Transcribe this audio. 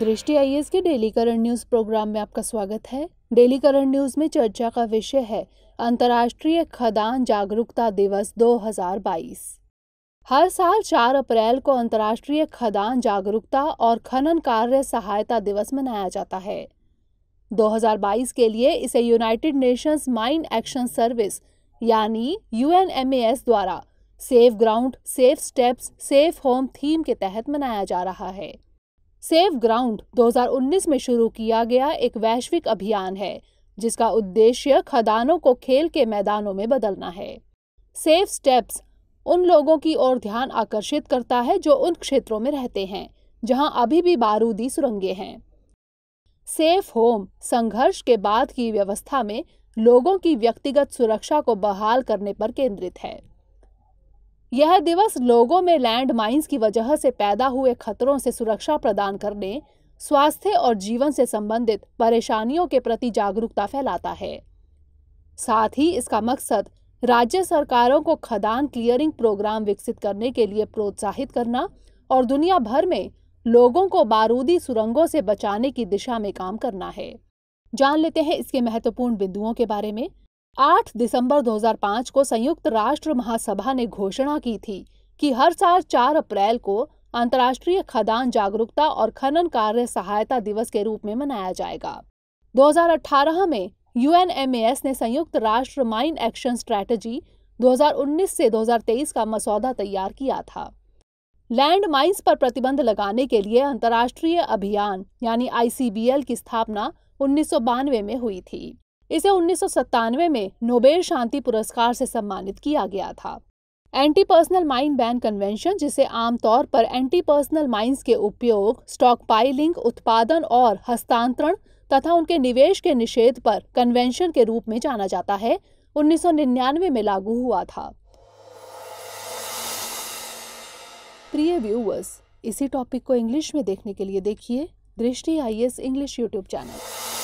दृष्टि आई के daily current news programme में आपका स्वागत है डेली करंट न्यूज में चर्चा का विषय है अंतर्राष्ट्रीय खदान जागरूकता दिवस 2022 हर साल 4 अप्रैल को अंतर्राष्ट्रीय खदान जागरूकता और खनन कार्य सहायता दिवस मनाया जाता है 2022 के लिए इसे United Nations mine action service यानी यू द्वारा safe ground safe steps safe home theme के तहत मनाया जा रहा है सेव ग्राउंड 2019 में शुरू किया गया एक वैश्विक अभियान है जिसका उद्देश्य खदानों को खेल के मैदानों में बदलना है सेफ स्टेप्स उन लोगों की ओर ध्यान आकर्षित करता है जो उन क्षेत्रों में रहते हैं जहां अभी भी बारूदी सुरंगें हैं सेफ होम संघर्ष के बाद की व्यवस्था में लोगों की व्यक्तिगत सुरक्षा को बहाल करने पर केंद्रित है यह दिवस लोगों में लैंड माइंस की वजह से पैदा हुए खतरों से सुरक्षा प्रदान करने स्वास्थ्य और जीवन से संबंधित परेशानियों के प्रति जागरूकता फैलाता है साथ ही इसका मकसद राज्य सरकारों को खदान क्लियरिंग प्रोग्राम विकसित करने के लिए प्रोत्साहित करना और दुनिया भर में लोगों को बारूदी सुरंगों से बचाने की दिशा में काम करना है जान लेते हैं इसके महत्वपूर्ण बिंदुओं के बारे में 8 दिसंबर 2005 को संयुक्त राष्ट्र महासभा ने घोषणा की थी कि हर साल 4 अप्रैल को अंतर्राष्ट्रीय खदान जागरूकता और खनन कार्य सहायता दिवस के रूप में मनाया जाएगा 2018 में यूएनएमएएस ने संयुक्त राष्ट्र माइन एक्शन स्ट्रैटेजी 2019 से 2023 का मसौदा तैयार किया था लैंड माइंस पर प्रतिबंध लगाने के लिए अंतर्राष्ट्रीय अभियान यानी आईसीबीएल की स्थापना उन्नीस में हुई थी इसे उन्नीस में नोबेल शांति पुरस्कार से सम्मानित किया गया था anti personnel mine ban convention जिसे आमतौर पर एंटी पर्सनल माइंड के उपयोग स्टॉक पाइलिंग उत्पादन और हस्तांतरण तथा उनके निवेश के निषेध पर कन्वेंशन के रूप में जाना जाता है 1999 में लागू हुआ था प्रिय व्यूवर्स इसी टॉपिक को इंग्लिश में देखने के लिए देखिए दृष्टि आई इंग्लिश यूट्यूब चैनल